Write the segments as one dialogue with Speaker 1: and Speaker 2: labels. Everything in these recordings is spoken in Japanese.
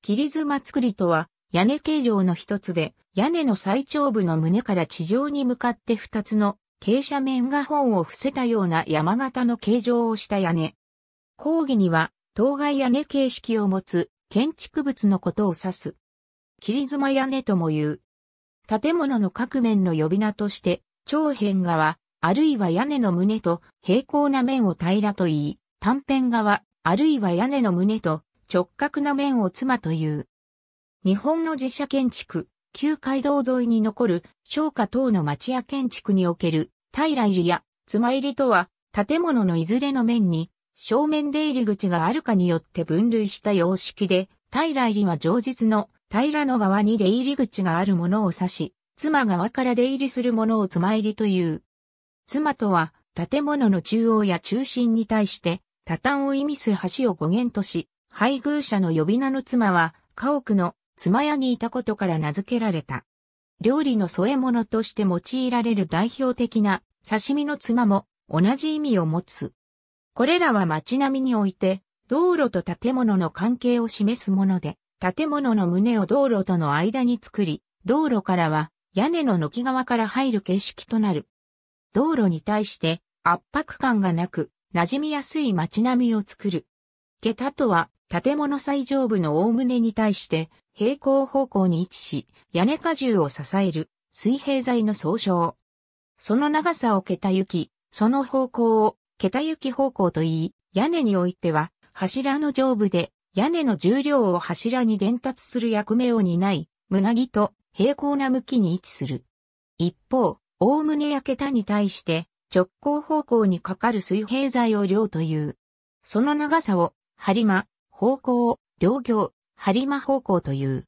Speaker 1: 切妻造りとは、屋根形状の一つで、屋根の最頂部の胸から地上に向かって二つの傾斜面が本を伏せたような山形の形状をした屋根。講義には、当該屋根形式を持つ建築物のことを指す。切妻屋根とも言う。建物の各面の呼び名として、長辺側、あるいは屋根の胸と平行な面を平らと言い、短辺側、あるいは屋根の胸と直角な面を妻という。日本の寺社建築、旧街道沿いに残る商家等の町屋建築における平寺や妻入りとは建物のいずれの面に正面出入り口があるかによって分類した様式で、平入りは常日の平の側に出入り口があるものを指し、妻側から出入りするものを妻入りという。妻とは建物の中央や中心に対して、多端を意味する橋を語源とし、配偶者の呼び名の妻は、家屋の妻屋にいたことから名付けられた。料理の添え物として用いられる代表的な刺身の妻も同じ意味を持つ。これらは街並みにおいて、道路と建物の関係を示すもので、建物の胸を道路との間に作り、道路からは屋根の軒側から入る景色となる。道路に対して圧迫感がなく、馴染みやすい街並みを作る。桁とは、建物最上部の大胸に対して平行方向に位置し、屋根荷重を支える水平材の総称。その長さを桁行き、その方向を桁行き方向と言い、屋根においては柱の上部で屋根の重量を柱に伝達する役目を担い、胸木と平行な向きに位置する。一方、大胸や桁に対して直行方向にかかる水平材を量という。その長さを、針間、方向、両行、播磨方向という。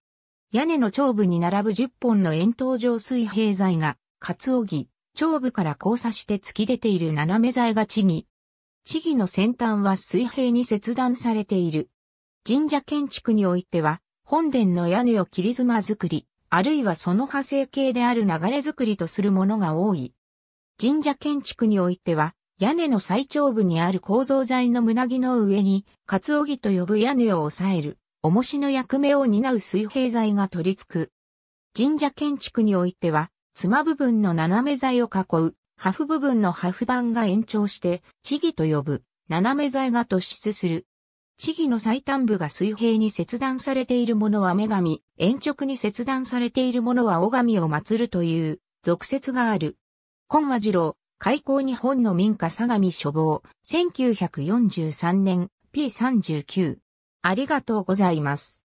Speaker 1: 屋根の頂部に並ぶ10本の円筒状水平材が、かつおぎ、頂部から交差して突き出ている斜め材が地木。地木の先端は水平に切断されている。神社建築においては、本殿の屋根を切り妻作り、あるいはその派生形である流れ作りとするものが多い。神社建築においては、屋根の最頂部にある構造材の胸木の上に、カツオギと呼ぶ屋根を抑える、重しの役目を担う水平材が取り付く。神社建築においては、妻部分の斜め材を囲う、ハフ部分のハフ板が延長して、地儀と呼ぶ、斜め材が突出する。地儀の最端部が水平に切断されているものは女神、延直に切断されているものは尾神を祀るという、俗説がある。今和次郎、開港日本の民家相模処方、1943年 P39。ありがとうございます。